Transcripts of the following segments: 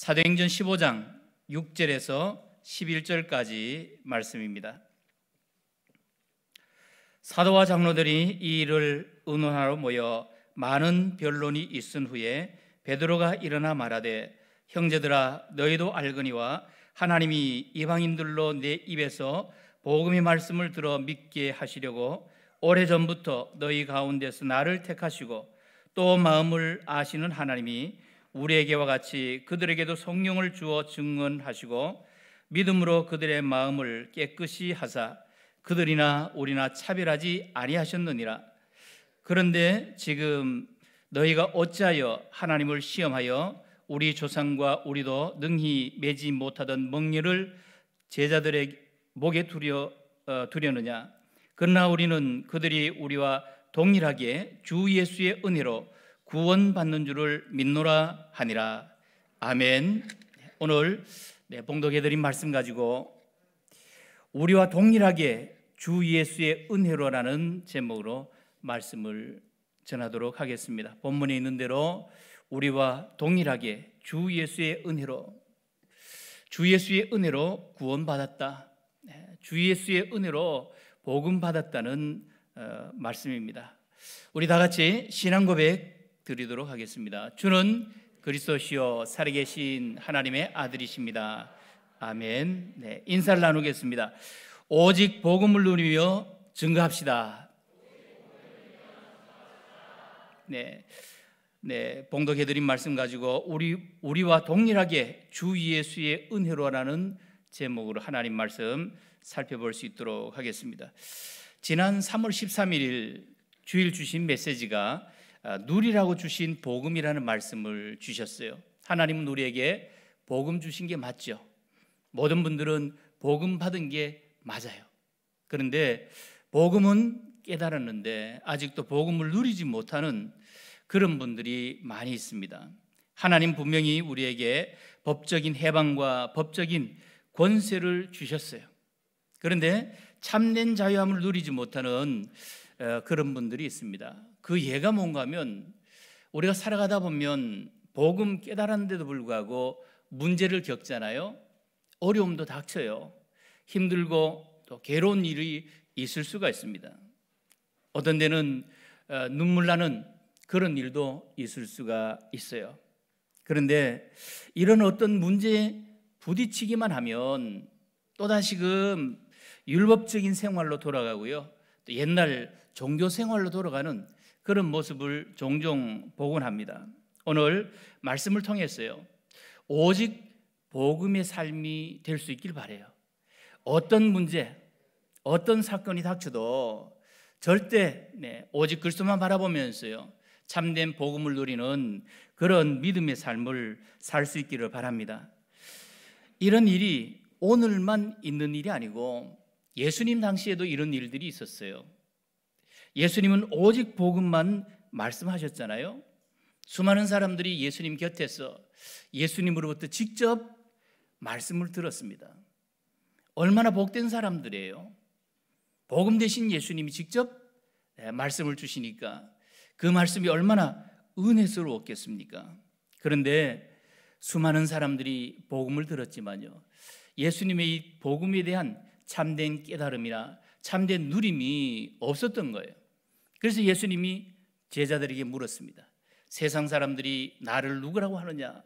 사도행전 15장 6절에서 11절까지 말씀입니다. 사도와 장로들이 이 일을 의논하러 모여 많은 변론이 있은 후에 베드로가 일어나 말하되 형제들아 너희도 알거니와 하나님이 이방인들로 내 입에서 복음의 말씀을 들어 믿게 하시려고 오래전부터 너희 가운데서 나를 택하시고 또 마음을 아시는 하나님이 우리에게와 같이 그들에게도 성령을 주어 증언하시고 믿음으로 그들의 마음을 깨끗이 하사 그들이나 우리나 차별하지 아니하셨느니라. 그런데 지금 너희가 어찌하여 하나님을 시험하여 우리 조상과 우리도 능히 매지 못하던 멍에를 제자들의 목에 두려 어, 두려느냐? 그러나 우리는 그들이 우리와 동일하게 주 예수의 은혜로 구원받는 줄을 믿노라 하니라. 아멘. 오늘 네, 봉독해드린 말씀 가지고 우리와 동일하게 주 예수의 은혜로라는 제목으로 말씀을 전하도록 하겠습니다. 본문에 있는 대로 우리와 동일하게 주 예수의 은혜로 주 예수의 은혜로 구원받았다. 네, 주 예수의 은혜로 복음 받았다는 어, 말씀입니다. 우리 다 같이 신앙 고백 드리도록 하겠습니다. 주는 그리스도시요 살아계신 하나님의 아들이십니다. 아멘. 네, 인사를 나누겠습니다. 오직 복음을 누리며 증거합시다. 네. 네, 봉독해 드린 말씀 가지고 우리 우리와 동일하게 주 예수의 은혜로라는 제목으로 하나님 말씀 살펴볼 수 있도록 하겠습니다. 지난 3월 13일 주일 주신 메시지가 아, 누리라고 주신 복음이라는 말씀을 주셨어요. 하나님은 우리에게 복음 주신 게 맞죠. 모든 분들은 복음 받은 게 맞아요. 그런데 복음은 깨달았는데 아직도 복음을 누리지 못하는 그런 분들이 많이 있습니다. 하나님 분명히 우리에게 법적인 해방과 법적인 권세를 주셨어요. 그런데 참된 자유함을 누리지 못하는 어, 그런 분들이 있습니다. 그 예가 뭔가 하면 우리가 살아가다 보면 복음 깨달았는데도 불구하고 문제를 겪잖아요. 어려움도 닥쳐요. 힘들고 또 괴로운 일이 있을 수가 있습니다. 어떤 데는 어, 눈물 나는 그런 일도 있을 수가 있어요. 그런데 이런 어떤 문제에 부딪히기만 하면 또다시금 율법적인 생활로 돌아가고요. 또 옛날 종교 생활로 돌아가는 그런 모습을 종종 보곤 합니다. 오늘 말씀을 통해서요. 오직 복음의 삶이 될 수 있길 바래요. 어떤 문제, 어떤 사건이 닥쳐도 절대 네, 오직 그리스도만 바라보면서요. 참된 복음을 누리는 그런 믿음의 삶을 살 수 있기를 바랍니다. 이런 일이 오늘만 있는 일이 아니고 예수님 당시에도 이런 일들이 있었어요. 예수님은 오직 복음만 말씀하셨잖아요. 수많은 사람들이 예수님 곁에서 예수님으로부터 직접 말씀을 들었습니다. 얼마나 복된 사람들이에요. 복음 대신 예수님이 직접 예, 말씀을 주시니까 그 말씀이 얼마나 은혜스러웠겠습니까? 그런데 수많은 사람들이 복음을 들었지만요. 예수님의 이 복음에 대한 참된 깨달음이나 참된 누림이 없었던 거예요. 그래서 예수님이 제자들에게 물었습니다. 세상 사람들이 나를 누구라고 하느냐?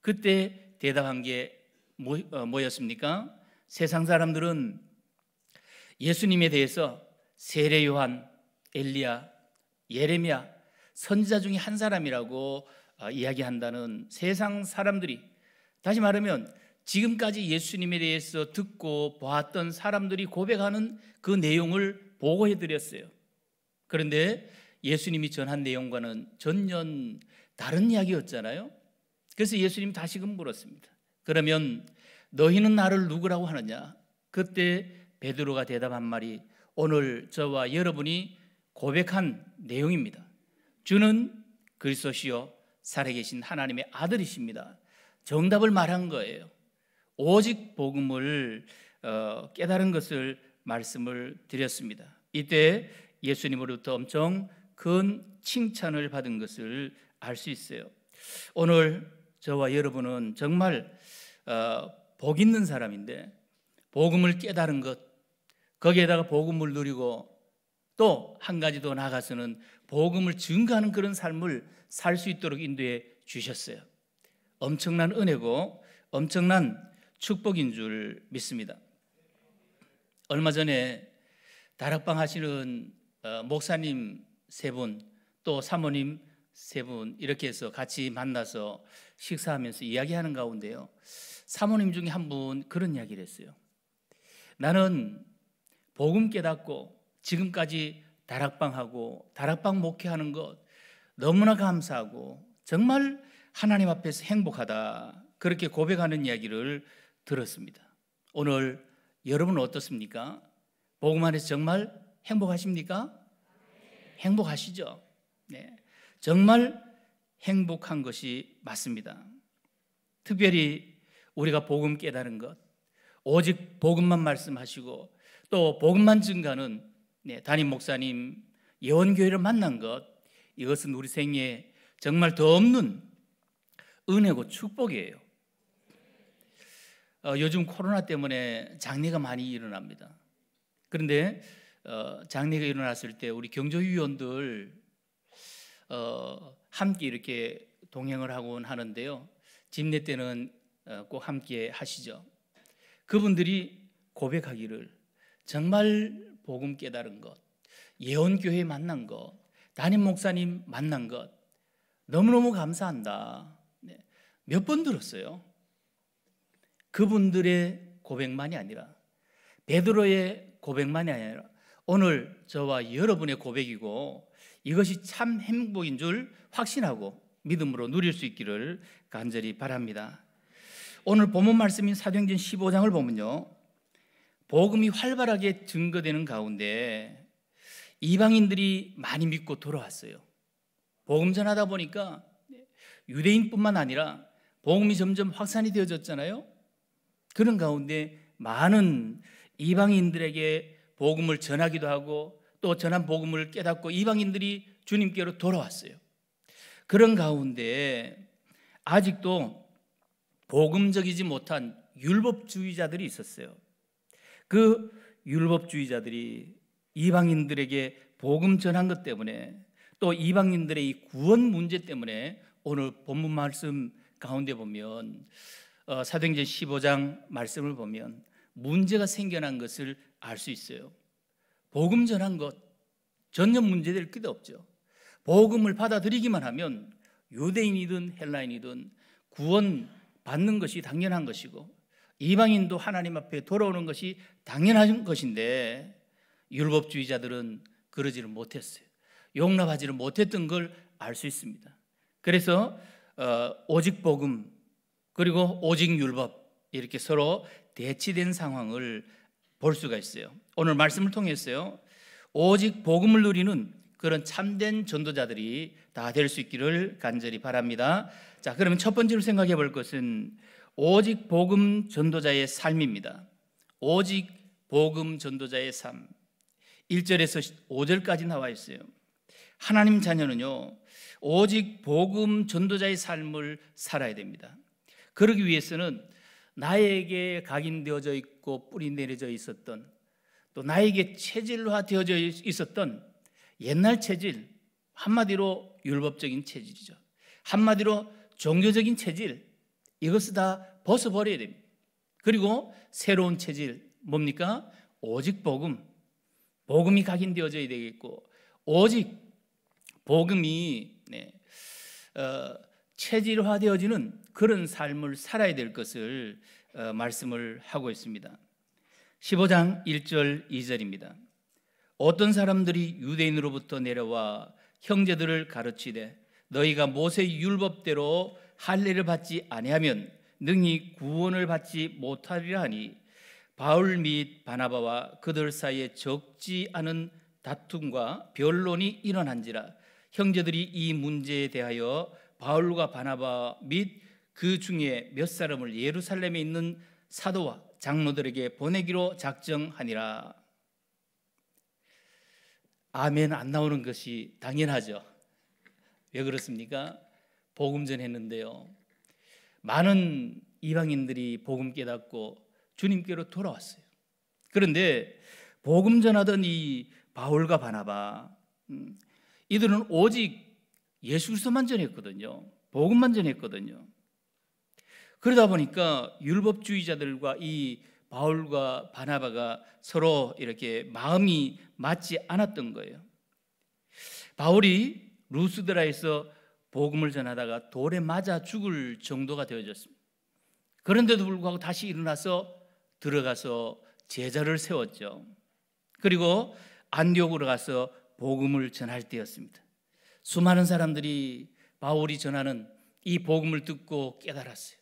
그때 대답한 게 뭐, 어, 뭐였습니까? 세상 사람들은 예수님에 대해서 세례 요한, 엘리야, 예레미야 선지자 중에 한 사람이라고 어, 이야기한다는 세상 사람들이 다시 말하면 지금까지 예수님에 대해서 듣고 보았던 사람들이 고백하는 그 내용을 보고해 드렸어요. 그런데 예수님이 전한 내용과는 전년 다른 이야기였잖아요. 그래서 예수님이 다시금 물었습니다. 그러면 너희는 나를 누구라고 하느냐? 그때 베드로가 대답한 말이 오늘 저와 여러분이 고백한 내용입니다. 주는 그리스도시요 살아계신 하나님의 아들이십니다. 정답을 말한 거예요. 오직 복음을 어, 깨달은 것을 말씀을 드렸습니다. 이때 예수님으로부터 엄청 큰 칭찬을 받은 것을 알 수 있어요. 오늘 저와 여러분은 정말 어, 복 있는 사람인데 복음을 깨달은 것 거기에다가 복음을 누리고 또 한 가지 더 나아가서는 복음을 증가하는 그런 삶을 살 수 있도록 인도해 주셨어요. 엄청난 은혜고 엄청난 축복인 줄 믿습니다. 얼마 전에 다락방 하시는 어, 목사님 세 분, 또 사모님 세 분 이렇게 해서 같이 만나서 식사하면서 이야기하는 가운데요. 사모님 중에 한 분 그런 이야기를 했어요. 나는 복음 깨닫고 지금까지 다락방하고 다락방 목회하는 것 너무나 감사하고 정말 하나님 앞에서 행복하다 그렇게 고백하는 이야기를 들었습니다. 오늘 여러분 어떻습니까? 복음 안에서 정말 행복하십니까? 행복하시죠? 네. 정말 행복한 것이 맞습니다. 특별히 우리가 복음 깨달은 것, 오직 복음만 말씀하시고 또 복음만 증가는 네, 담임 목사님 예원교회를 만난 것 이것은 우리 생에 정말 더 없는 은혜고 축복이에요. 어, 요즘 코로나 때문에 장례가 많이 일어납니다. 그런데 어, 장례가 일어났을 때 우리 경조위원들 어, 함께 이렇게 동행을 하곤 하는데요. 집례 때는 어, 꼭 함께 하시죠. 그분들이 고백하기를 정말 복음 깨달은 것, 예언교회 만난 것, 담임 목사님 만난 것 너무너무 감사한다. 네. 몇번 들었어요. 그분들의 고백만이 아니라 베드로의 고백만이 아니라 오늘 저와 여러분의 고백이고 이것이 참 행복인 줄 확신하고 믿음으로 누릴 수 있기를 간절히 바랍니다. 오늘 본문 말씀인 사도행전 15장을 보면요. 복음이 활발하게 증거되는 가운데 이방인들이 많이 믿고 돌아왔어요. 복음 전하다 보니까 유대인뿐만 아니라 복음이 점점 확산이 되어졌잖아요. 그런 가운데 많은 이방인들에게 복음을 전하기도 하고 또 전한 복음을 깨닫고 이방인들이 주님께로 돌아왔어요. 그런 가운데 아직도 복음적이지 못한 율법주의자들이 있었어요. 그 율법주의자들이 이방인들에게 복음 전한 것 때문에 또 이방인들의 이 구원 문제 때문에 오늘 본문 말씀 가운데 보면 어, 사도행전 15장 말씀을 보면 문제가 생겨난 것을 알수 있어요. 복음 전한 것 전혀 문제될 게 없죠. 복음을 받아들이기만 하면 유대인이든 헬라인이든 구원 받는 것이 당연한 것이고 이방인도 하나님 앞에 돌아오는 것이 당연한 것인데 율법주의자들은 그러지를 못했어요. 용납하지를 못했던 걸 알 수 있습니다. 그래서 어, 오직 복음 그리고 오직 율법 이렇게 서로 대치된 상황을 볼 수가 있어요. 오늘 말씀을 통해서요. 오직 복음을 누리는 그런 참된 전도자들이 다 될 수 있기를 간절히 바랍니다. 자, 그러면 첫 번째로 생각해 볼 것은 오직 복음 전도자의 삶입니다. 오직 복음 전도자의 삶. 1절에서 5절까지 나와 있어요. 하나님 자녀는요. 오직 복음 전도자의 삶을 살아야 됩니다. 그러기 위해서는 나에게 각인되어져 있고 뿌리 내려져 있었던 또 나에게 체질화 되어져 있었던 옛날 체질 한마디로 율법적인 체질이죠. 한마디로 종교적인 체질 이것을 다 벗어버려야 됩니다. 그리고 새로운 체질 뭡니까? 오직 복음. 복음이 각인되어져야 되겠고 오직 복음이 네, 어, 체질화되어지는 그런 삶을 살아야 될 것을 어, 말씀을 하고 있습니다. 15장 1절 2절입니다. 어떤 사람들이 유대인으로부터 내려와 형제들을 가르치되 너희가 모세 율법대로 할례를 받지 아니하면 능히 구원을 받지 못하리라 하니 바울 및 바나바와 그들 사이에 적지 않은 다툼과 변론이 일어난지라 형제들이 이 문제에 대하여 바울과 바나바 및그 중에 몇 사람을 예루살렘에 있는 사도와 장로들에게 보내기로 작정하니라. 아멘 안 나오는 것이 당연하죠. 왜 그렇습니까? 복음 전했는데요. 많은 이방인들이 복음 깨닫고 주님께로 돌아왔어요. 그런데 복음 전하던 이 바울과 바나바 음, 이들은 오직 예수 그리스도만 전했거든요. 복음만 전했거든요. 그러다 보니까 율법주의자들과 이 바울과 바나바가 서로 이렇게 마음이 맞지 않았던 거예요. 바울이 루스드라에서 복음을 전하다가 돌에 맞아 죽을 정도가 되어졌습니다. 그런데도 불구하고 다시 일어나서 들어가서 제자를 세웠죠. 그리고 안디옥으로 가서 복음을 전할 때였습니다. 수많은 사람들이 바울이 전하는 이 복음을 듣고 깨달았어요.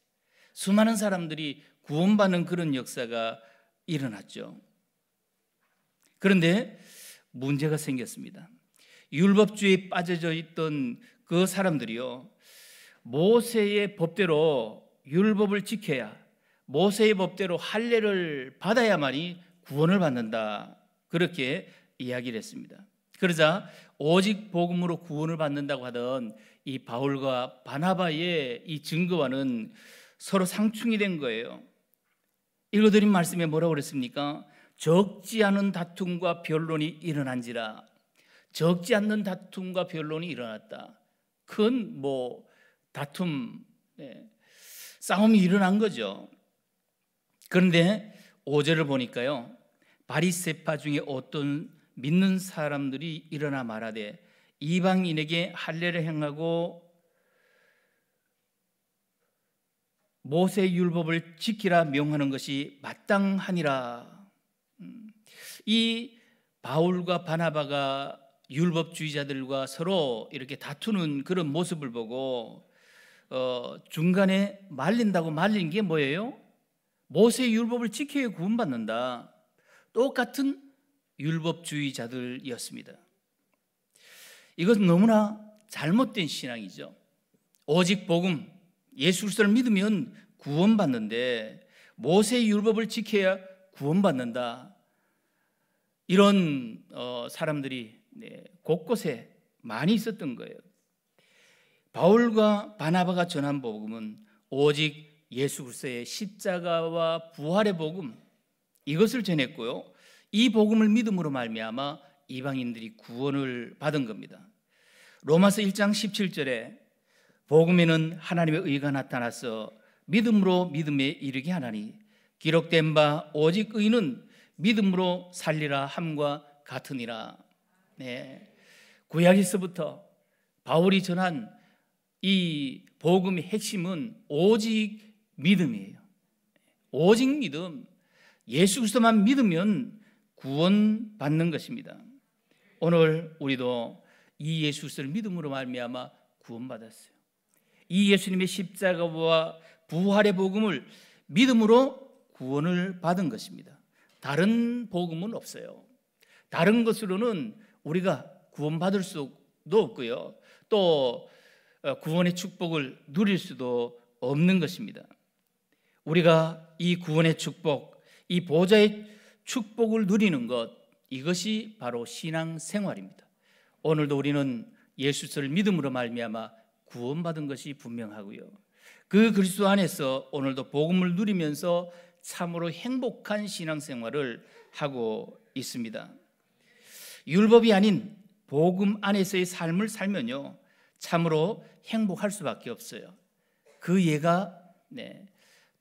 수많은 사람들이 구원받는 그런 역사가 일어났죠. 그런데 문제가 생겼습니다. 율법주의에 빠져져 있던 그 사람들이요. 모세의 법대로 율법을 지켜야 모세의 법대로 할례를 받아야만이 구원을 받는다. 그렇게 이야기를 했습니다. 그러자 오직 복음으로 구원을 받는다고 하던 이 바울과 바나바의 이 증거와는 서로 상충이 된 거예요. 읽어드린 말씀에 뭐라고 그랬습니까? 적지 않은 다툼과 변론이 일어난지라. 적지 않는 다툼과 변론이 일어났다. 큰뭐 다툼, 네. 싸움이 일어난 거죠. 그런데 5절을 보니까요. 바리세파 중에 어떤 믿는 사람들이 일어나 말하되 이방인에게 할례를 행하고 모세 율법을 지키라 명하는 것이 마땅하니라. 음. 이 바울과 바나바가 율법주의자들과 서로 이렇게 다투는 그런 모습을 보고 어, 중간에 말린다고 말린 게 뭐예요? 모세 율법을 지켜야 구원받는다. 똑같은 율법주의자들이었습니다. 이것은 너무나 잘못된 신앙이죠. 오직 복음, 예수 그리스도를 믿으면 구원받는데 모세 율법을 지켜야 구원받는다. 이런 어, 사람들이 네, 곳곳에 많이 있었던 거예요. 바울과 바나바가 전한 복음은 오직 예수 그리스도의 십자가와 부활의 복음 이것을 전했고요. 이 복음을 믿음으로 말미암아 이방인들이 구원을 받은 겁니다. 로마서 1장 17절에 복음에는 하나님의 의가 나타나서 믿음으로 믿음에 이르게 하나니 기록된 바 오직 의는 믿음으로 살리라 함과 같으니라. 네. 구약에서부터 바울이 전한 이 복음의 핵심은 오직 믿음이에요. 오직 믿음. 예수 그리스도만 믿으면 구원받는 것입니다. 오늘 우리도 이 예수 그리스도를 믿음으로 말미암아 구원받았어요. 이 예수님의 십자가와 부활의 복음을 믿음으로 구원을 받은 것입니다. 다른 복음은 없어요. 다른 것으로는 우리가 구원받을 수도 없고요. 또 어, 구원의 축복을 누릴 수도 없는 것입니다. 우리가 이 구원의 축복, 이 보좌의 축복을 누리는 것, 이것이 바로 신앙 생활입니다. 오늘도 우리는 예수를 믿음으로 말미암아 구원받은 것이 분명하고요. 그 그리스도 안에서 오늘도 복음을 누리면서 참으로 행복한 신앙생활을 하고 있습니다. 율법이 아닌 복음 안에서의 삶을 살면요. 참으로 행복할 수밖에 없어요. 그 예가 네,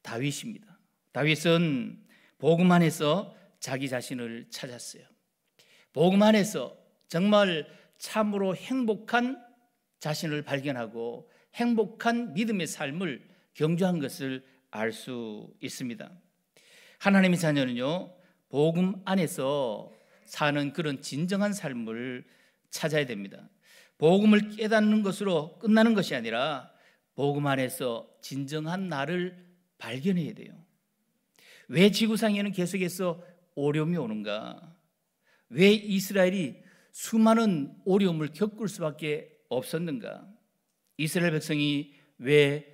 다윗입니다. 다윗은 복음 안에서 자기 자신을 찾았어요. 복음 안에서 정말 참으로 행복한 자신을 발견하고 행복한 믿음의 삶을 경주한 것을 알 수 있습니다. 하나님의 자녀는요, 복음 안에서 사는 그런 진정한 삶을 찾아야 됩니다. 복음을 깨닫는 것으로 끝나는 것이 아니라 복음 안에서 진정한 나를 발견해야 돼요. 왜 지구상에는 계속해서 어려움이 오는가? 왜 이스라엘이 수많은 어려움을 겪을 수밖에 없었는가? 이스라엘 백성이 왜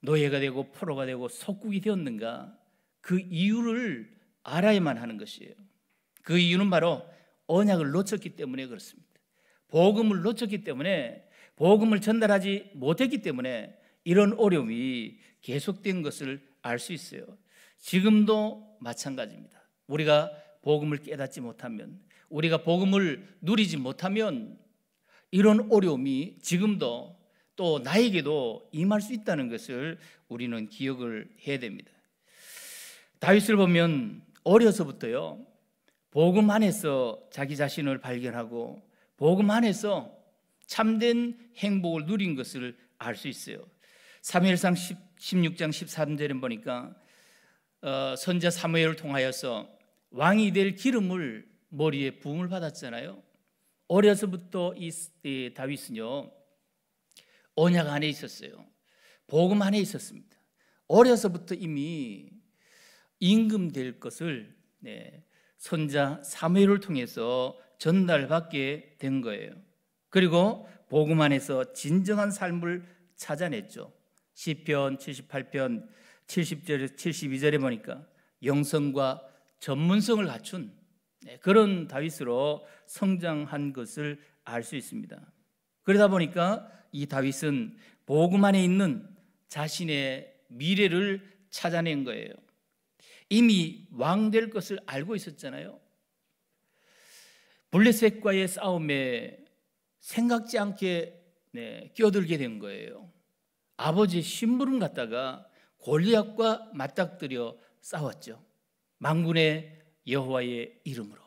노예가 되고 포로가 되고 속국이 되었는가? 그 이유를 알아야만 하는 것이에요. 그 이유는 바로 언약을 놓쳤기 때문에 그렇습니다. 복음을 놓쳤기 때문에 복음을 전달하지 못했기 때문에 이런 어려움이 계속된 것을 알 수 있어요. 지금도 마찬가지입니다. 우리가 복음을 깨닫지 못하면 우리가 복음을 누리지 못하면 이런 어려움이 지금도 또 나에게도 임할 수 있다는 것을 우리는 기억을 해야 됩니다. 다윗을 보면 어려서부터요. 복음 안에서 자기 자신을 발견하고 복음 안에서 참된 행복을 누린 것을 알 수 있어요. 사무엘상 16장 13절에 보니까 어, 선자 사무엘을 통하여서 왕이 될 기름을 머리에 부음을 받았잖아요. 어려서부터 이, 이 다윗은요 언약 안에 있었어요. 복음 안에 있었습니다. 어려서부터 이미 임금될 것을 네, 손자 사무엘을 통해서 전달받게 된 거예요. 그리고 복음 안에서 진정한 삶을 찾아냈죠. 시편 78편 70절 72절에 보니까 영성과 전문성을 갖춘 네, 그런 다윗으로 성장한 것을 알 수 있습니다. 그러다 보니까 이 다윗은 복음 안에 있는 자신의 미래를 찾아낸 거예요. 이미 왕 될 것을 알고 있었잖아요. 블레셋과의 싸움에 생각지 않게 네, 끼어들게 된 거예요. 아버지 심부름 갔다가 골리앗과 맞닥뜨려 싸웠죠. 망군의 여호와의 이름으로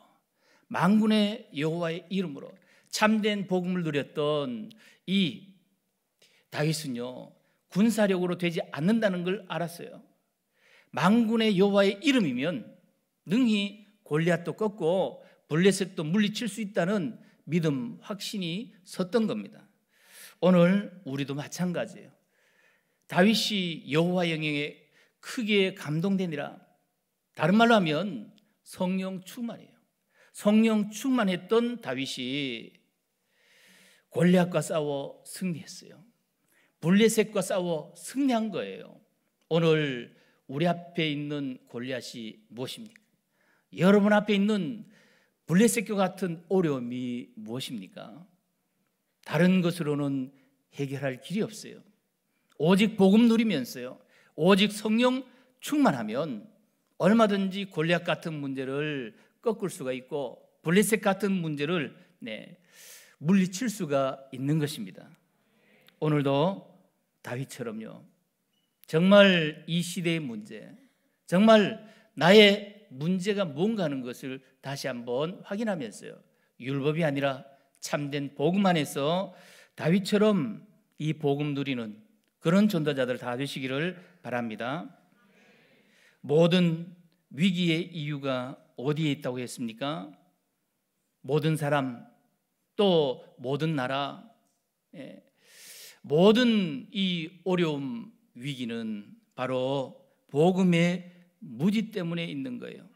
만군의 여호와의 이름으로 참된 복음을 누렸던 이 다윗은요 군사력으로 되지 않는다는 걸 알았어요. 만군의 여호와의 이름이면 능히 골리앗도 꺾고 블레셋도 물리칠 수 있다는 믿음 확신이 섰던 겁니다. 오늘 우리도 마찬가지예요. 다윗이 여호와 영향에 크게 감동되니라. 다른 말로 하면 성령 충만이에요. 성령 충만했던 다윗이 골리앗과 싸워 승리했어요. 블레셋과 싸워 승리한 거예요. 오늘 우리 앞에 있는 골리앗이 무엇입니까? 여러분 앞에 있는 블레셋과 같은 어려움이 무엇입니까? 다른 것으로는 해결할 길이 없어요. 오직 복음 누리면서요. 오직 성령 충만하면 얼마든지 골리앗 같은 문제를 꺾을 수가 있고 블레셋 같은 문제를 네, 물리칠 수가 있는 것입니다. 오늘도 다윗처럼요. 정말 이 시대의 문제, 정말 나의 문제가 뭔가 하는 것을 다시 한번 확인하면서요. 율법이 아니라 참된 복음 안에서 다윗처럼 이 복음 누리는 그런 전도자들 다 되시기를 바랍니다. 모든 위기의 이유가 어디에 있다고 했습니까? 모든 사람 또 모든 나라 예, 모든 이 어려움 위기는 바로 복음의 무지 때문에 있는 거예요.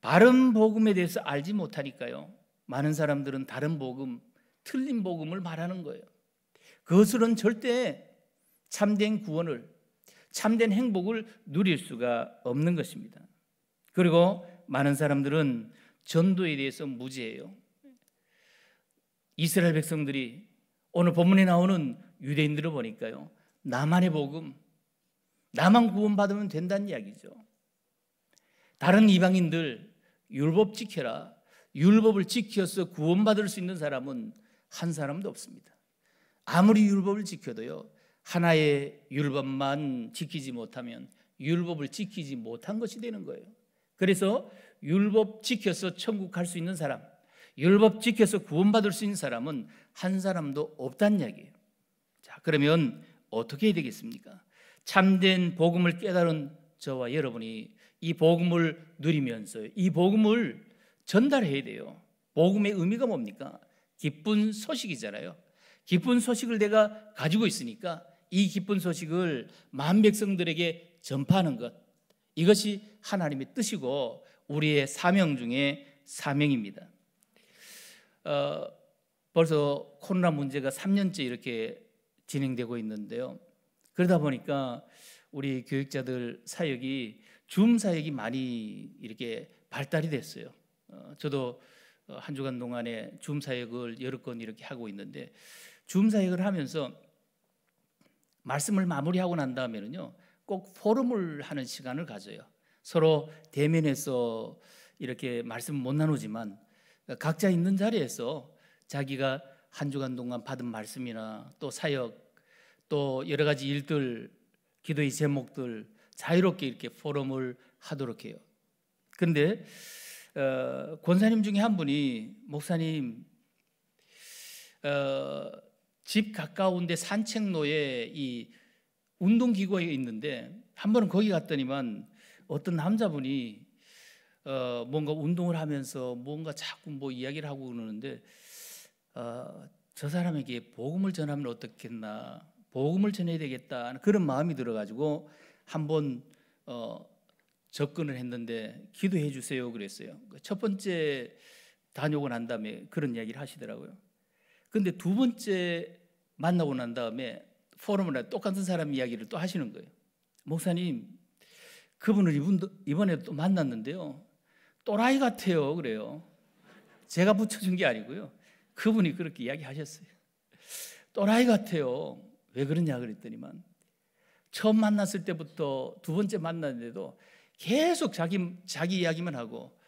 바른 복음에 대해서 알지 못하니까요. 많은 사람들은 다른 복음, 틀린 복음을 말하는 거예요. 그것은 절대 참된 구원을 참된 행복을 누릴 수가 없는 것입니다. 그리고 많은 사람들은 전도에 대해서 무지해요. 이스라엘 백성들이 오늘 본문에 나오는 유대인들을 보니까요. 나만의 복음, 나만 구원받으면 된다는 이야기죠. 다른 이방인들 율법 지켜라. 율법을 지켜서 구원받을 수 있는 사람은 한 사람도 없습니다. 아무리 율법을 지켜도요. 하나의 율법만 지키지 못하면 율법을 지키지 못한 것이 되는 거예요. 그래서 율법 지켜서 천국 갈 수 있는 사람, 율법 지켜서 구원받을 수 있는 사람은 한 사람도 없단 이야기예요. 자, 그러면 어떻게 해야 되겠습니까? 참된 복음을 깨달은 저와 여러분이 이 복음을 누리면서 이 복음을 전달해야 돼요. 복음의 의미가 뭡니까? 기쁜 소식이잖아요. 기쁜 소식을 내가 가지고 있으니까 이 기쁜 소식을 만 백성들에게 전파하는 것 이것이 하나님의 뜻이고 우리의 사명 중에 사명입니다. 어, 벌써 코로나 문제가 3년째 이렇게 진행되고 있는데요. 그러다 보니까 우리 교육자들 사역이 줌 사역이 많이 이렇게 발달이 됐어요. 어, 저도 한 주간 동안에 줌 사역을 여러 건 이렇게 하고 있는데 줌 사역을 하면서 말씀을 마무리하고 난 다음에는요. 꼭 포럼을 하는 시간을 가져요. 서로 대면해서 이렇게 말씀 못 나누지만 각자 있는 자리에서 자기가 한 주간 동안 받은 말씀이나 또 사역 또 여러 가지 일들 기도의 제목들 자유롭게 이렇게 포럼을 하도록 해요. 근데 어, 권사님 중에 한 분이 목사님 어, 집 가까운데 산책로에 이 운동기구가 있는데 한 번은 거기 갔더니만 어떤 남자분이 어 뭔가 운동을 하면서 뭔가 자꾸 뭐 이야기를 하고 그러는데 어저 사람에게 복음을 전하면 어떻겠나 복음을 전해야 되겠다 그런 마음이 들어가지고 한번 어 접근을 했는데 기도해 주세요 그랬어요 그 첫 번째 다녀오고 난 다음에 그런 이야기를 하시더라고요 근데 두 번째 만나고 난 다음에 포럼이나 똑같은 사람 이야기를 또 하시는 거예요. 목사님, 그분을 이번에 또 만났는데요. 또라이 같아요. 그래요. 제가 붙여준 게 아니고요. 그분이 그렇게 이야기하셨어요. 또라이 같아요. 왜 그러냐 그랬더니만 처음 만났을 때부터 두 번째 만났는데도 계속 자기 자기 이야기만 하고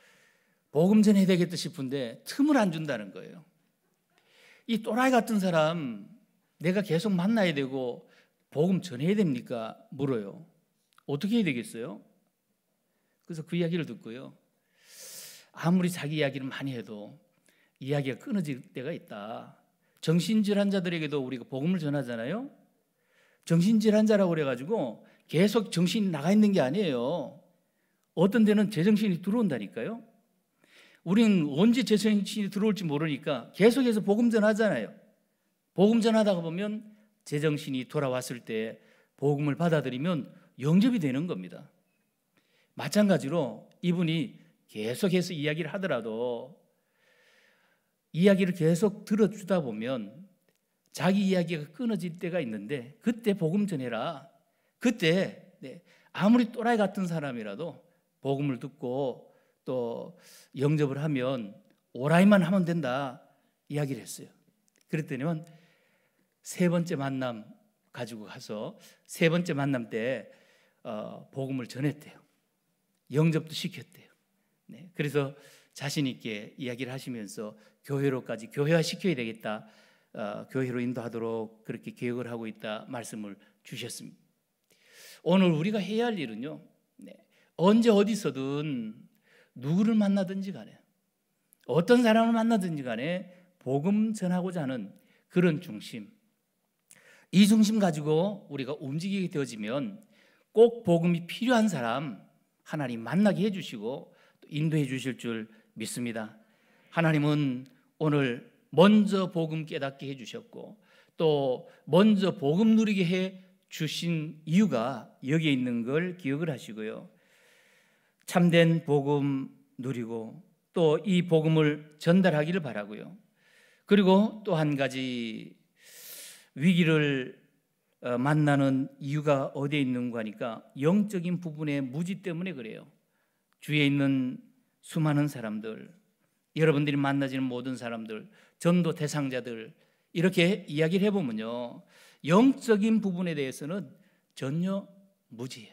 복음 전해야 되겠다 싶은데 틈을 안 준다는 거예요. 이 또라이 같은 사람 내가 계속 만나야 되고 복음 전해야 됩니까? 물어요. 어떻게 해야 되겠어요? 그래서 그 이야기를 듣고요. 아무리 자기 이야기를 많이 해도 이야기가 끊어질 때가 있다. 정신질환자들에게도 우리가 복음을 전하잖아요. 정신질환자라고 그래가지고 계속 정신이 나가 있는 게 아니에요. 어떤 데는 제정신이 들어온다니까요. 우리 언제 제정신이 들어올지 모르니까 계속해서 복음 전하잖아요. 복음 전하다가 보면 제정신이 돌아왔을 때 복음을 받아들이면 영접이 되는 겁니다. 마찬가지로 이분이 계속해서 이야기를 하더라도 이야기를 계속 들어주다 보면 자기 이야기가 끊어질 때가 있는데 그때 복음 전해라. 그때 네, 아무리 또라이 같은 사람이라도 복음을 듣고 또 영접을 하면 오라이만 하면 된다 이야기를 했어요. 그랬더니만 세 번째 만남 가지고 가서 세 번째 만남 때 어, 복음을 전했대요. 영접도 시켰대요. 네, 그래서 자신 있게 이야기를 하시면서 교회로까지 교회화 시켜야 되겠다. 어, 교회로 인도하도록 그렇게 계획을 하고 있다 말씀을 주셨습니다. 오늘 우리가 해야 할 일은요. 네, 언제 어디서든 누구를 만나든지 간에 어떤 사람을 만나든지 간에 복음 전하고자 하는 그런 중심, 이 중심 가지고 우리가 움직이게 되어지면 꼭 복음이 필요한 사람 하나님 만나게 해주시고 인도해 주실 줄 믿습니다. 하나님은 오늘 먼저 복음 깨닫게 해주셨고 또 먼저 복음 누리게 해 주신 이유가 여기에 있는 걸 기억을 하시고요. 참된 복음 누리고 또 이 복음을 전달하기를 바라고요. 그리고 또 한 가지 위기를 어, 만나는 이유가 어디에 있는가 하니까 영적인 부분의 무지 때문에 그래요. 주위에 있는 수많은 사람들, 여러분들이 만나지는 모든 사람들, 전도 대상자들 이렇게 이야기를 해보면요. 영적인 부분에 대해서는 전혀 무지해요.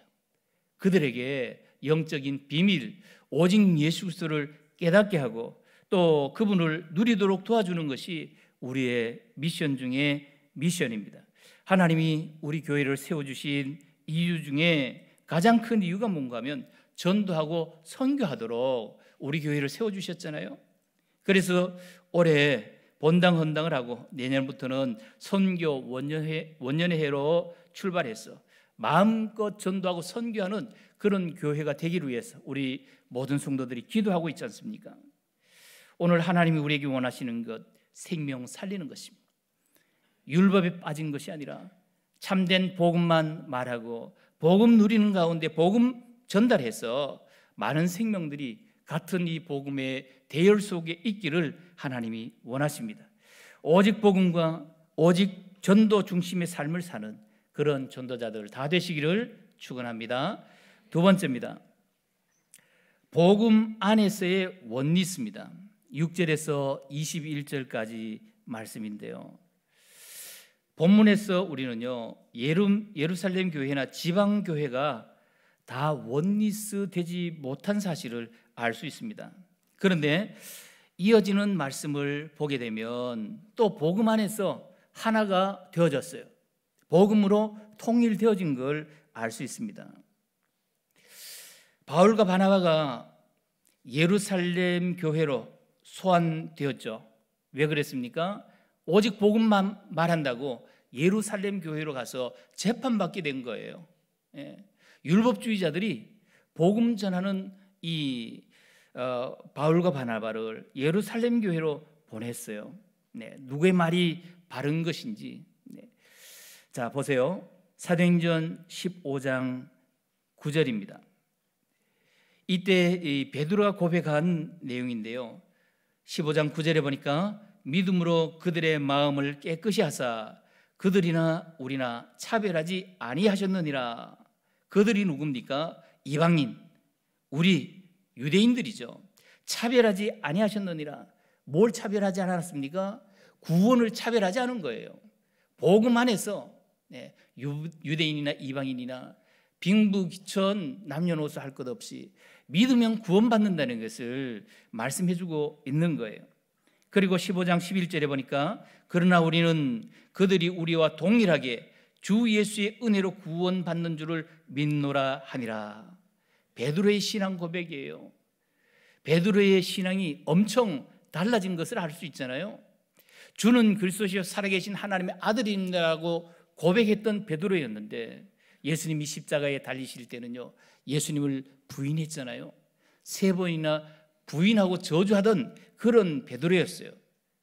그들에게 영적인 비밀, 오직 예수 그리스도를 깨닫게 하고 또 그분을 누리도록 도와주는 것이 우리의 미션 중에 미션입니다. 하나님이 우리 교회를 세워주신 이유 중에 가장 큰 이유가 뭔가 하면 전도하고 선교하도록 우리 교회를 세워주셨잖아요. 그래서 올해 본당 헌당을 하고 내년부터는 선교 원년회, 원년의 로 출발해서 마음껏 전도하고 선교하는 그런 교회가 되기를 위해서 우리 모든 성도들이 기도하고 있지 않습니까? 오늘 하나님이 우리에게 원하시는 것 생명 살리는 것입니다. 율법에 빠진 것이 아니라 참된 복음만 말하고 복음 누리는 가운데 복음 전달해서 많은 생명들이 같은 이 복음의 대열 속에 있기를 하나님이 원하십니다. 오직 복음과 오직 전도 중심의 삶을 사는 그런 전도자들 다 되시기를 축원합니다. 두 번째입니다. 복음 안에서의 원리스입니다. 6절에서 21절까지 말씀인데요. 본문에서 우리는요 예룸, 예루살렘 교회나 지방 교회가 다 원리스 되지 못한 사실을 알 수 있습니다. 그런데 이어지는 말씀을 보게 되면 또 복음 안에서 하나가 되어졌어요. 복음으로 통일되어진 걸 알 수 있습니다. 바울과 바나바가 예루살렘 교회로 소환되었죠. 왜 그랬습니까? 오직 복음만 말한다고 예루살렘 교회로 가서 재판받게 된 거예요. 예. 율법주의자들이 복음 전하는 이 어, 바울과 바나바를 예루살렘 교회로 보냈어요. 네, 누구의 말이 바른 것인지. 네. 자 보세요. 사도행전 15장 9절입니다. 이때 베드로가 고백한 내용인데요. 15장 9절에 보니까 믿음으로 그들의 마음을 깨끗이 하사 그들이나 우리나 차별하지 아니하셨느니라. 그들이 누굽니까? 이방인, 우리 유대인들이죠. 차별하지 아니하셨느니라. 뭘 차별하지 않았습니까? 구원을 차별하지 않은 거예요. 복음 안에서 네, 유대인이나 이방인이나 빙부귀천 남녀노소 할 것 없이 믿으면 구원받는다는 것을 말씀해주고 있는 거예요. 그리고 15장 11절에 보니까 그러나 우리는 그들이 우리와 동일하게 주 예수의 은혜로 구원받는 줄을 믿노라 하니라. 베드로의 신앙 고백이에요. 베드로의 신앙이 엄청 달라진 것을 알 수 있잖아요. 주는 그리스도시여 살아계신 하나님의 아들입니다라고 고백했던 베드로였는데 예수님이 십자가에 달리실 때는요. 예수님을 부인했잖아요. 세 번이나 부인하고 저주하던 그런 베드로였어요.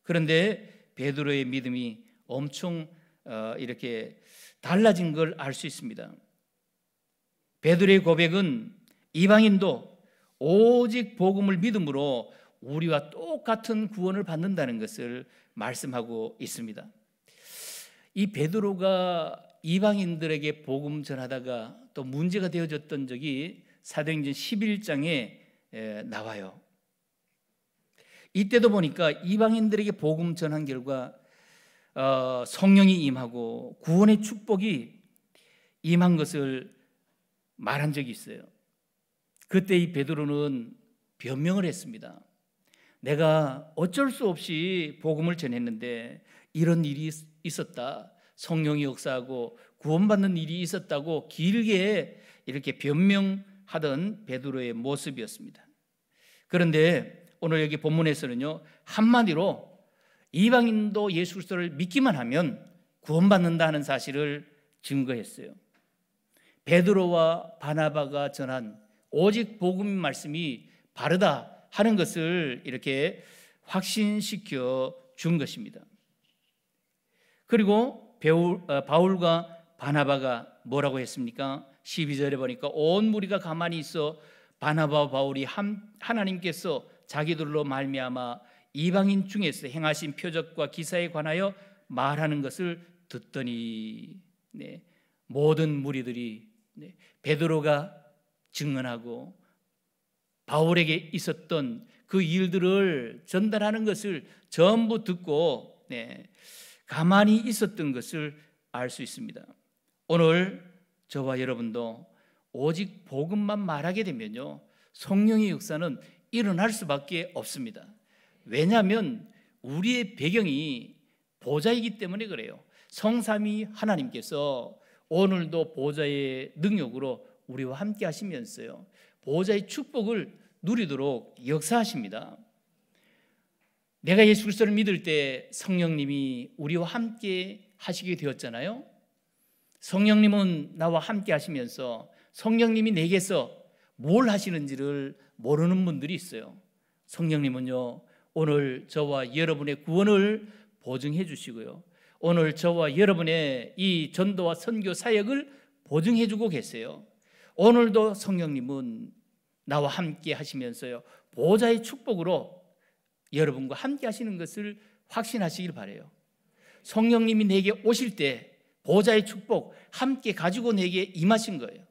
그런데 베드로의 믿음이 엄청 어, 이렇게 달라진 걸 알 수 있습니다. 베드로의 고백은 이방인도 오직 복음을 믿음으로 우리와 똑같은 구원을 받는다는 것을 말씀하고 있습니다. 이 베드로가 이방인들에게 복음 전하다가 또 문제가 되어졌던 적이 사도행전 11장에 나와요. 이때도 보니까 이방인들에게 복음 전한 결과 어, 성령이 임하고 구원의 축복이 임한 것을 말한 적이 있어요. 그때 이 베드로는 변명을 했습니다. 내가 어쩔 수 없이 복음을 전했는데 이런 일이 있었다. 성령이 역사하고 구원받는 일이 있었다고 길게 이렇게 변명하던 베드로의 모습이었습니다. 그런데 오늘 여기 본문에서는요. 한마디로 이방인도 예수 그리스도를 믿기만 하면 구원받는다 하는 사실을 증거했어요. 베드로와 바나바가 전한 오직 복음 말씀이 바르다 하는 것을 이렇게 확신시켜 준 것입니다. 그리고 어, 바울과 바나바가 뭐라고 했습니까? 12절에 보니까 온 무리가 가만히 있어 바나바와 바울이 하나님께서 자기들로 말미암아 이방인 중에서 행하신 표적과 기사에 관하여 말하는 것을 듣더니 네, 모든 무리들이 네, 베드로가 증언하고 바울에게 있었던 그 일들을 전달하는 것을 전부 듣고 네, 가만히 있었던 것을 알 수 있습니다. 오늘 저와 여러분도 오직 복음만 말하게 되면요 성령의 역사는 일어날 수밖에 없습니다. 왜냐하면 우리의 배경이 보좌이기 때문에 그래요. 성삼위 하나님께서 오늘도 보좌의 능력으로 우리와 함께 하시면서요. 보좌의 축복을 누리도록 역사하십니다. 내가 예수 그리스도를 믿을 때 성령님이 우리와 함께 하시게 되었잖아요. 성령님은 나와 함께 하시면서 성령님이 내게서 뭘 하시는지를 모르는 분들이 있어요. 성령님은요, 오늘 저와 여러분의 구원을 보증해 주시고요. 오늘 저와 여러분의 이 전도와 선교 사역을 보증해 주고 계세요. 오늘도 성령님은 나와 함께 하시면서요. 보좌의 축복으로 여러분과 함께 하시는 것을 확신하시길 바래요. 성령님이 내게 오실 때 보좌의 축복 함께 가지고 내게 임하신 거예요.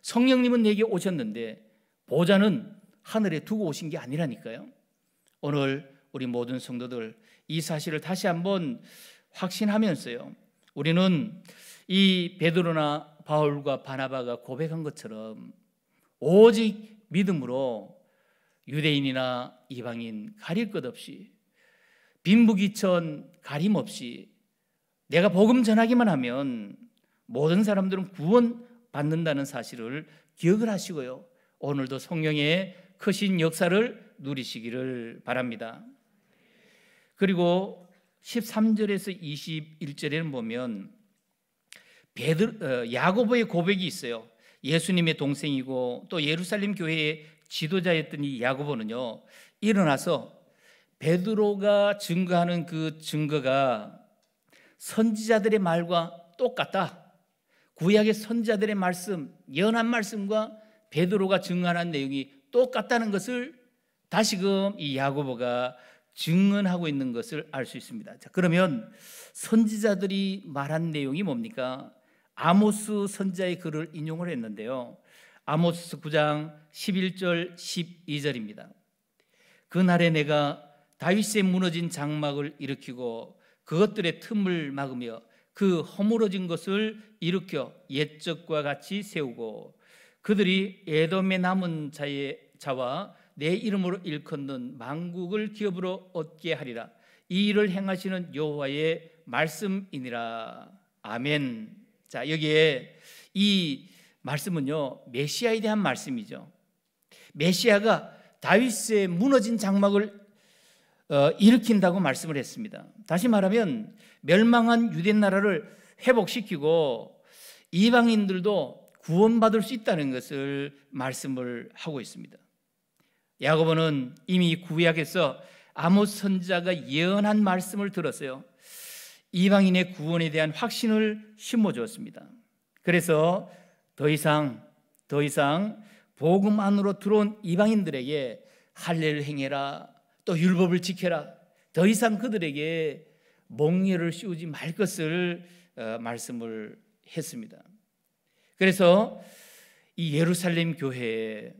성령님은 내게 오셨는데 보좌는 하늘에 두고 오신 게 아니라니까요. 오늘 우리 모든 성도들 이 사실을 다시 한번 확신하면서요. 우리는 이 베드로나 바울과 바나바가 고백한 것처럼 오직 믿음으로 유대인이나 이방인 가릴 것 없이 빈부귀천 가림 없이 내가 복음 전하기만 하면 모든 사람들은 구원 받는다는 사실을 기억을 하시고요. 오늘도 성령의 크신 역사를 누리시기를 바랍니다. 그리고 13절에서 21절에는 보면 베드 어, 야고보의 고백이 있어요. 예수님의 동생이고 또 예루살렘 교회의 지도자였던 이 야고보는요. 일어나서 베드로가 증거하는 그 증거가 선지자들의 말과 똑같다. 구약의 선지자들의 말씀, 연한 말씀과 베드로가 증언한 내용이 똑같다는 것을 다시금 이 야고보가 증언하고 있는 것을 알 수 있습니다. 자, 그러면 선지자들이 말한 내용이 뭡니까? 아모스 선자의 글을 인용을 했는데요. 아모스 9장 11절 12절입니다. 그날에 내가 다윗의 무너진 장막을 일으키고 그것들의 틈을 막으며 그 허물어진 것을 일으켜 옛적과 같이 세우고 그들이 에돔의 남은 자의 자와 내 이름으로 일컫는 만국을 기업으로 얻게 하리라. 이 일을 행하시는 여호와의 말씀이니라. 아멘. 자, 여기에 이 말씀은요. 메시아에 대한 말씀이죠. 메시아가 다윗의 무너진 장막을 어, 일으킨다고 말씀을 했습니다. 다시 말하면 멸망한 유대 나라를 회복시키고 이방인들도 구원받을 수 있다는 것을 말씀을 하고 있습니다. 야고보는 이미 구약에서 아모스 선자가 예언한 말씀을 들었어요. 이방인의 구원에 대한 확신을 심어 주었습니다. 그래서 더 이상 더 이상 복음 안으로 들어온 이방인들에게 할례를 행해라 또 율법을 지켜라 더 이상 그들에게 몽예를 씌우지 말 것을 어, 말씀을 했습니다. 그래서 이 예루살렘 교회에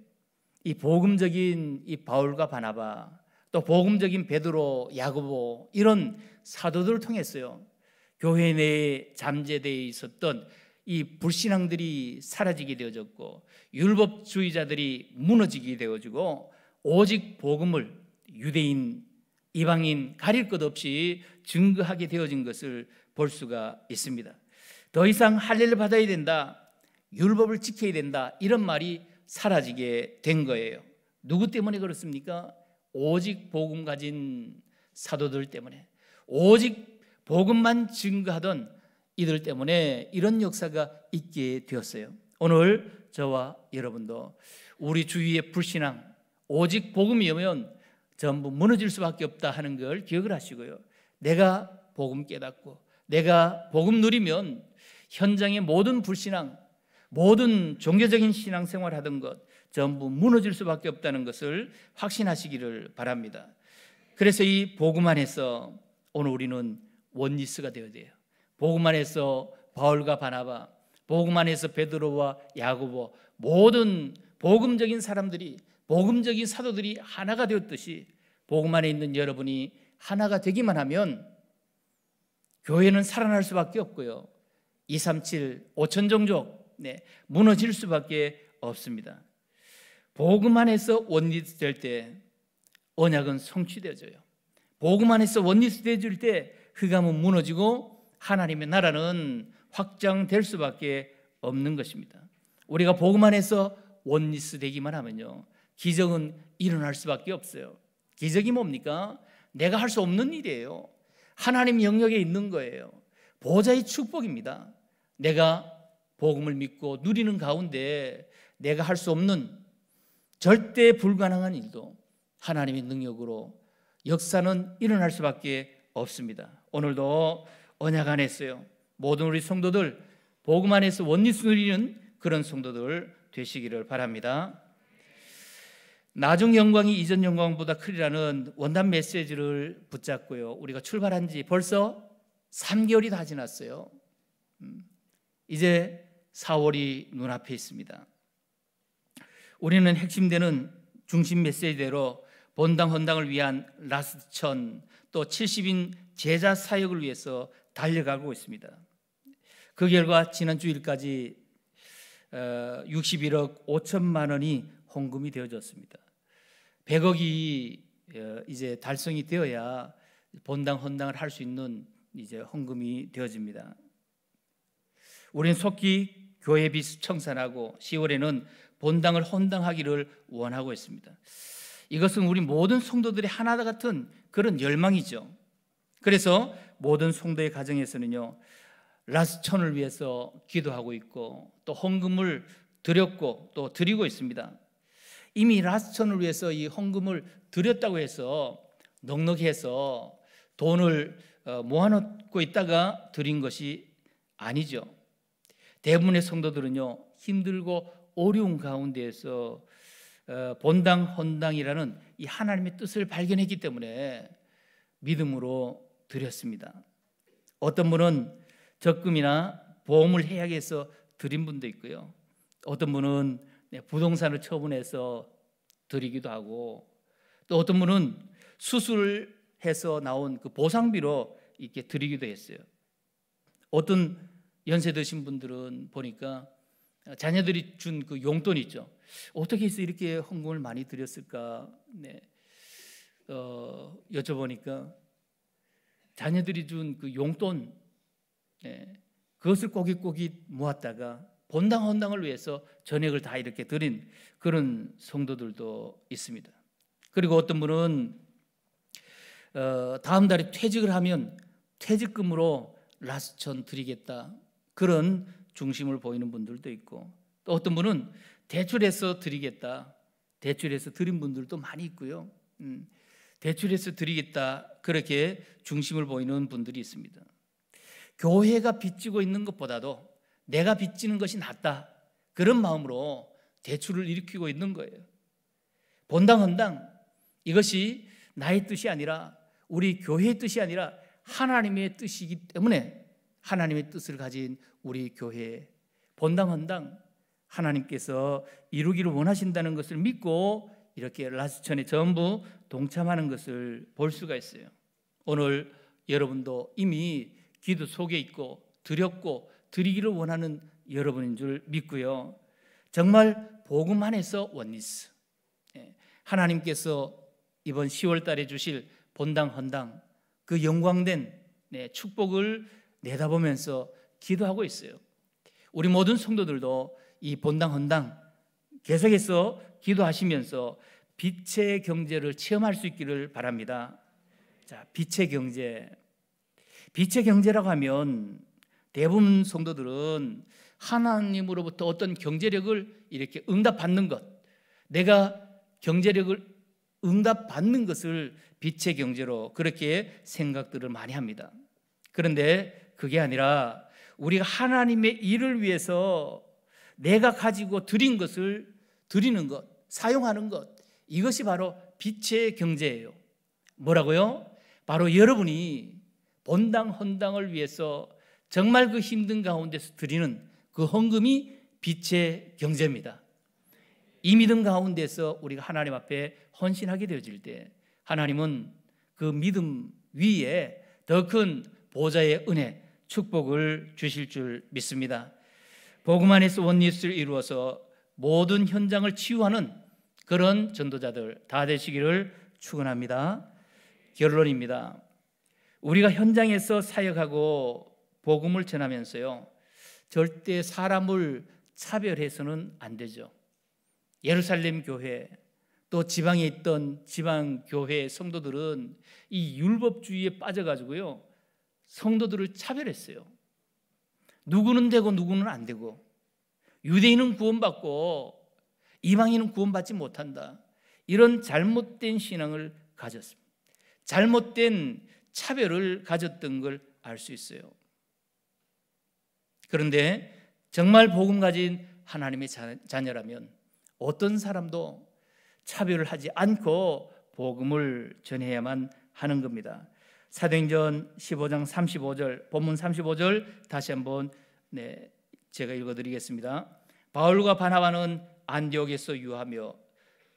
이 복음적인 이 바울과 바나바 또 복음적인 베드로, 야고보 이런 사도들을 통해서요. 교회 내에 잠재되어 있었던 이 불신앙들이 사라지게 되어졌고 율법주의자들이 무너지게 되어지고 오직 복음을 유대인, 이방인 가릴 것 없이 증거하게 되어진 것을 볼 수가 있습니다. 더 이상 할례를 받아야 된다. 율법을 지켜야 된다. 이런 말이 사라지게 된 거예요. 누구 때문에 그렇습니까? 오직 복음 가진 사도들 때문에 오직 복음만 증거하던 이들 때문에 이런 역사가 있게 되었어요. 오늘 저와 여러분도 우리 주위의 불신앙 오직 복음이면 전부 무너질 수밖에 없다 하는 걸 기억을 하시고요. 내가 복음 깨닫고 내가 복음 누리면 현장의 모든 불신앙 모든 종교적인 신앙생활 하던 것 전부 무너질 수밖에 없다는 것을 확신하시기를 바랍니다. 그래서 이 복음 안에서 오늘 우리는 원리스가 되어야 돼요. 복음 안에서 바울과 바나바, 복음 안에서 베드로와 야고보 모든 복음적인 사람들이 복음적인 사도들이 하나가 되었듯이 복음 안에 있는 여러분이 하나가 되기만 하면 교회는 살아날 수밖에 없고요. 237 5천 종족 네, 무너질 수밖에 없습니다. 복음 안에서 원리스 될때 언약은 성취되어져요. 복음 안에서 원리스 되어질 때 흑암은 무너지고 하나님의 나라는 확장될 수밖에 없는 것입니다. 우리가 복음 안에서 원리스 되기만 하면요. 기적은 일어날 수밖에 없어요. 기적이 뭡니까? 내가 할 수 없는 일이에요. 하나님 영역에 있는 거예요. 보좌의 축복입니다. 내가 복음을 믿고 누리는 가운데 내가 할 수 없는 절대 불가능한 일도 하나님의 능력으로 역사는 일어날 수밖에 없습니다. 오늘도 언약 안에서요. 모든 우리 성도들 복음 안에서 원리스 누리는 그런 성도들 되시기를 바랍니다. 나중 영광이 이전 영광보다 크리라는 원단 메시지를 붙잡고요. 우리가 출발한 지 벌써 3개월이 다 지났어요. 음, 이제 4월이 눈앞에 있습니다. 우리는 핵심되는 중심 메시지대로 본당 헌당을 위한 라스천 또 70인 제자 사역을 위해서 달려가고 있습니다. 그 결과 지난 주일까지 61억 어, 5천만 원이 헌금이 되어졌습니다. 100억이 어, 이제 달성이 되어야 본당 헌당을 할 수 있는 이제 헌금이 되어집니다. 우리는 속기 교회 빚 청산하고 10월에는 본당을 헌당하기를 원하고 있습니다. 이것은 우리 모든 성도들이 하나 같은 그런 열망이죠. 그래서 모든 성도의 가정에서는요. 라스천을 위해서 기도하고 있고 또 헌금을 드렸고 또 드리고 있습니다. 이미 라스천을 위해서 이 헌금을 드렸다고 해서 넉넉 해서 돈을 어, 모아놓고 있다가 드린 것이 아니죠. 대부분의 성도들은요 힘들고 어려운 가운데에서 어, 본당 헌당이라는 이 하나님의 뜻을 발견했기 때문에 믿음으로 드렸습니다. 어떤 분은 적금이나 보험을 해약해서 드린 분도 있고요. 어떤 분은 네, 부동산을 처분해서 드리기도 하고 또 어떤 분은 수술해서 나온 그 보상비로 이렇게 드리기도 했어요. 어떤 연세 드신 분들은 보니까 자녀들이 준 그 용돈 있죠. 어떻게 해서 이렇게 헌금을 많이 드렸을까? 네. 어, 여쭤보니까 자녀들이 준 그 용돈, 네. 그것을 꼬깃꼬깃 모았다가 본당 헌당을 위해서 전액을 다 이렇게 드린 그런 성도들도 있습니다. 그리고 어떤 분은 어, 다음 달에 퇴직을 하면 퇴직금으로 라스천 드리겠다 그런 중심을 보이는 분들도 있고 또 어떤 분은 대출해서 드리겠다 대출해서 드린 분들도 많이 있고요 음, 대출해서 드리겠다 그렇게 중심을 보이는 분들이 있습니다 교회가 빚지고 있는 것보다도 내가 빚지는 것이 낫다 그런 마음으로 대출을 일으키고 있는 거예요 본당헌당 이것이 나의 뜻이 아니라 우리 교회의 뜻이 아니라 하나님의 뜻이기 때문에 하나님의 뜻을 가진 우리 교회 본당헌당 하나님께서 이루기를 원하신다는 것을 믿고 이렇게 라스천에 전부 동참하는 것을 볼 수가 있어요. 오늘 여러분도 이미 기도 속에 있고 드렸고 드리기를 원하는 여러분인 줄 믿고요. 정말 복음 안에서 원리스 예. 하나님께서 이번 10월 달에 주실 본당 헌당 그 영광된 네, 축복을 내다보면서 기도하고 있어요. 우리 모든 성도들도 이 본당 헌당 계속해서 기도하시면서 빛의 경제를 체험할 수 있기를 바랍니다. 자, 빛의 경제. 빛의 경제라고 하면 대부분 성도들은 하나님으로부터 어떤 경제력을 이렇게 응답받는 것, 내가 경제력을 응답받는 것을 빛의 경제로 그렇게 생각들을 많이 합니다. 그런데 그게 아니라 우리가 하나님의 일을 위해서 내가 가지고 드린 것을 드리는 것, 사용하는 것, 이것이 바로 빛의 경제예요. 뭐라고요? 바로 여러분이 본당 헌당을 위해서 정말 그 힘든 가운데서 드리는 그 헌금이 빛의 경제입니다. 이 믿음 가운데서 우리가 하나님 앞에 헌신하게 되어질 때 하나님은 그 믿음 위에 더 큰 보좌의 은혜, 축복을 주실 줄 믿습니다. 복음 안에서 원리스를 이루어서 모든 현장을 치유하는 그런 전도자들 다 되시기를 축원합니다. 결론입니다. 우리가 현장에서 사역하고 복음을 전하면서요. 절대 사람을 차별해서는 안 되죠. 예루살렘 교회 또 지방에 있던 지방 교회 성도들은 이 율법주의에 빠져 가지고요. 성도들을 차별했어요. 누구는 되고 누구는 안 되고 유대인은 구원받고 이방인은 구원받지 못한다. 이런 잘못된 신앙을 가졌습니다. 잘못된 차별을 가졌던 걸 알 수 있어요. 그런데 정말 복음 가진 하나님의 자녀라면 어떤 사람도 차별을 하지 않고 복음을 전해야만 하는 겁니다. 사도행전 15장 35절 본문 35절 다시 한번 네, 제가 읽어드리겠습니다. 바울과 바나바는 안디옥에서 유하며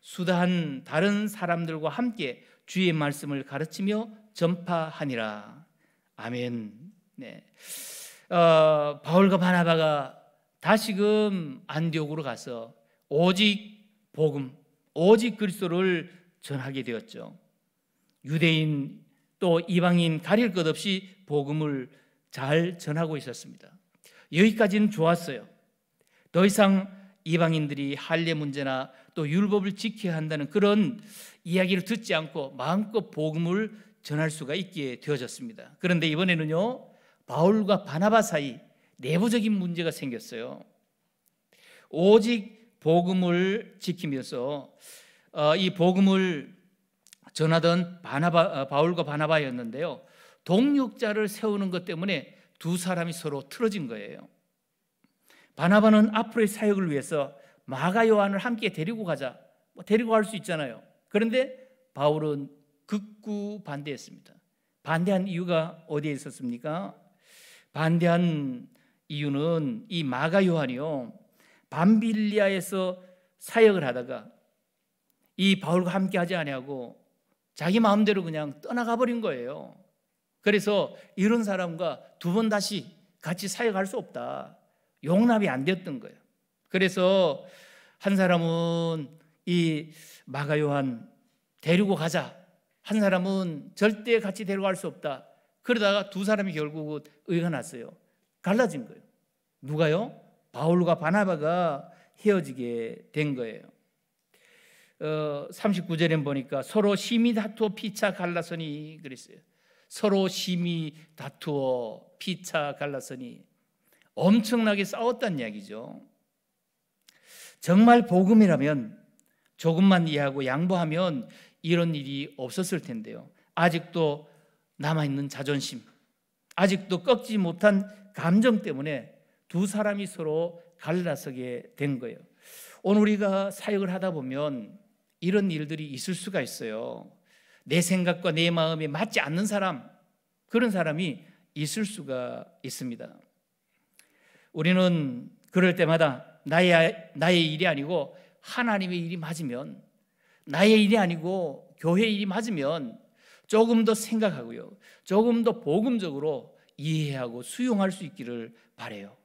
수다한 다른 사람들과 함께 주의 말씀을 가르치며 전파하니라. 아멘. 네. 어, 바울과 바나바가 다시금 안디옥으로 가서 오직 복음, 오직 그리스도를 전하게 되었죠. 유대인 또 이방인 가릴 것 없이 복음을 잘 전하고 있었습니다. 여기까지는 좋았어요. 더 이상 이방인들이 할례 문제나 또 율법을 지켜야 한다는 그런 이야기를 듣지 않고 마음껏 복음을 전할 수가 있게 되어졌습니다. 그런데 이번에는요. 바울과 바나바 사이 내부적인 문제가 생겼어요. 오직 복음을 지키면서 어, 이 복음을 전하던 바나바, 어, 바울과 바나바였는데요. 동역자를 세우는 것 때문에 두 사람이 서로 틀어진 거예요. 바나바는 앞으로의 사역을 위해서 마가 요한을 함께 데리고 가자. 뭐 데리고 갈 수 있잖아요. 그런데 바울은 극구 반대했습니다. 반대한 이유가 어디에 있었습니까? 반대한 이유는 이 마가 요한이요. 밤빌리아에서 사역을 하다가 이 바울과 함께 하지 아니하고 자기 마음대로 그냥 떠나가 버린 거예요. 그래서 이런 사람과 두 번 다시 같이 사역할 수 없다. 용납이 안 됐던 거예요. 그래서 한 사람은 이 마가 요한 데리고 가자. 한 사람은 절대 같이 데려갈 수 없다. 그러다가 두 사람이 결국 의가 났어요. 갈라진 거예요. 누가요? 바울과 바나바가 헤어지게 된 거예요. 어, 3 9절에 보니까 서로 심히 다투어 피차 갈라서니 그랬어요. 서로 심히 다투어 피차 갈라서니 엄청나게 싸웠다는 이야기죠. 정말 복음이라면 조금만 이해하고 양보하면 이런 일이 없었을 텐데요. 아직도 남아있는 자존심, 아직도 꺾지 못한 감정 때문에 두 사람이 서로 갈라서게 된 거예요. 오늘 우리가 사역을 하다 보면 이런 일들이 있을 수가 있어요. 내 생각과 내마음이 맞지 않는 사람, 그런 사람이 있을 수가 있습니다. 우리는 그럴 때마다 나의, 나의 일이 아니고 하나님의 일이 맞으면, 나의 일이 아니고 교회 일이 맞으면 조금 더 생각하고요. 조금 더 복음적으로 이해하고 수용할 수 있기를 바래요.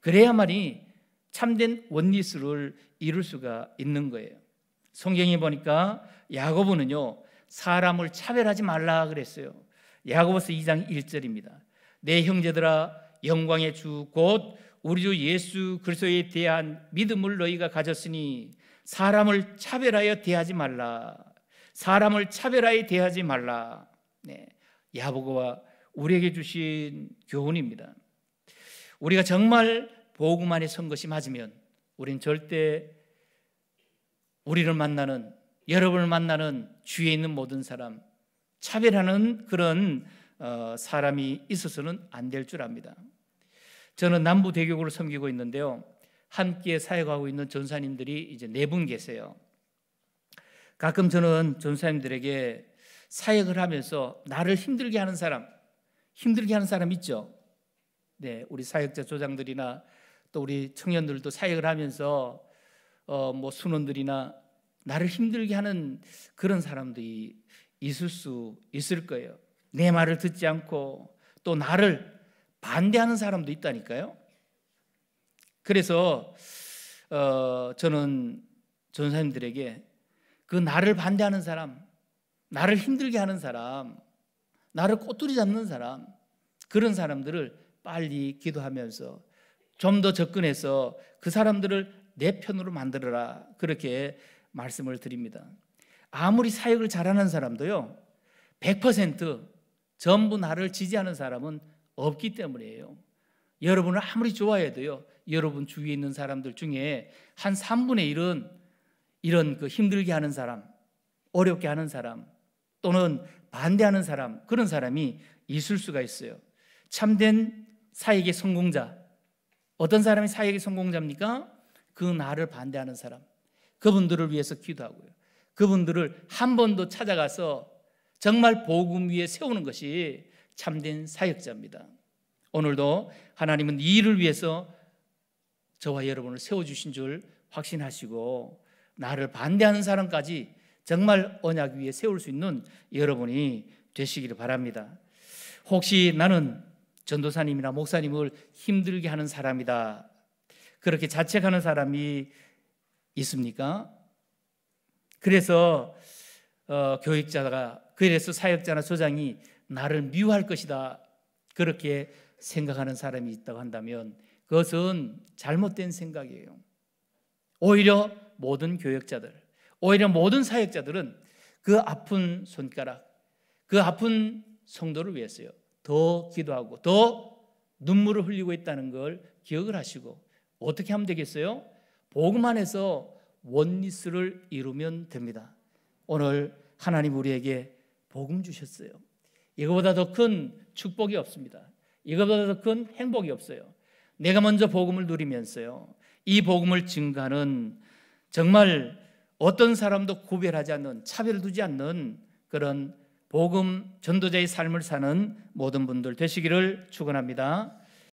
그래야만이 참된 원리스를 이룰 수가 있는 거예요. 성경에 보니까 야고보는요 사람을 차별하지 말라 그랬어요. 야고보서 2장 1절입니다. 내 형제들아 영광의 주 곧 우리 주 예수 그리스도에 대한 믿음을 너희가 가졌으니 사람을 차별하여 대하지 말라. 사람을 차별하여 대하지 말라. 네. 야고보 우리에게 주신 교훈입니다. 우리가 정말 복음 안에 선 것이 맞으면 우린 절대 우리를 만나는 여러분을 만나는 주위에 있는 모든 사람 차별하는 그런 어, 사람이 있어서는 안 될 줄 압니다. 저는 남부 대교구를 섬기고 있는데요. 함께 사역하고 있는 전사님들이 이제 네 분 계세요. 가끔 저는 전사님들에게 사역을 하면서 나를 힘들게 하는 사람, 힘들게 하는 사람 있죠. 네, 우리 사역자 조장들이나 또 우리 청년들도 사역을 하면서 어, 뭐 순원들이나 나를 힘들게 하는 그런 사람들이 있을 수 있을 거예요. 내 말을 듣지 않고 또 나를 반대하는 사람도 있다니까요. 그래서 어, 저는 전사님들에게 그 나를 반대하는 사람, 나를 힘들게 하는 사람, 나를 꼬투리 잡는 사람, 그런 사람들을 빨리 기도하면서 좀 더 접근해서 그 사람들을 내 편으로 만들어라. 그렇게 말씀을 드립니다. 아무리 사역을 잘하는 사람도요, 100% 전부 나를 지지하는 사람은 없기 때문이에요. 여러분을 아무리 좋아해도요, 여러분 주위에 있는 사람들 중에 한 3분의 1은 이런 그 힘들게 하는 사람, 어렵게 하는 사람, 또는 반대하는 사람, 그런 사람이 있을 수가 있어요. 참된 사역의 성공자. 어떤 사람이 사역의 성공자입니까? 그 나를 반대하는 사람. 그분들을 위해서 기도하고요. 그분들을 한 번도 찾아가서 정말 복음 위에 세우는 것이 참된 사역자입니다. 오늘도 하나님은 이 일을 위해서 저와 여러분을 세워주신 줄 확신하시고 나를 반대하는 사람까지 정말 언약 위에 세울 수 있는 여러분이 되시기를 바랍니다. 혹시 나는 전도사님이나 목사님을 힘들게 하는 사람이다. 그렇게 자책하는 사람이 있습니까? 그래서 어, 교육자가 그래서 사역자나 소장이 나를 미워할 것이다 그렇게 생각하는 사람이 있다고 한다면 그것은 잘못된 생각이에요. 오히려 모든 교역자들, 오히려 모든 사역자들은 그 아픈 손가락, 그 아픈 성도를 위해서요. 더 기도하고 더 눈물을 흘리고 있다는 걸 기억을 하시고 어떻게 하면 되겠어요? 복음 안에서 원리스를 이루면 됩니다. 오늘 하나님 우리에게 복음 주셨어요. 이거보다 더 큰 축복이 없습니다. 이거보다 더 큰 행복이 없어요. 내가 먼저 복음을 누리면서요. 이 복음을 증가하는 정말 어떤 사람도 구별하지 않는 차별 두지 않는 그런 복음 전도자의 삶을 사는 모든 분들 되시기를 축원합니다.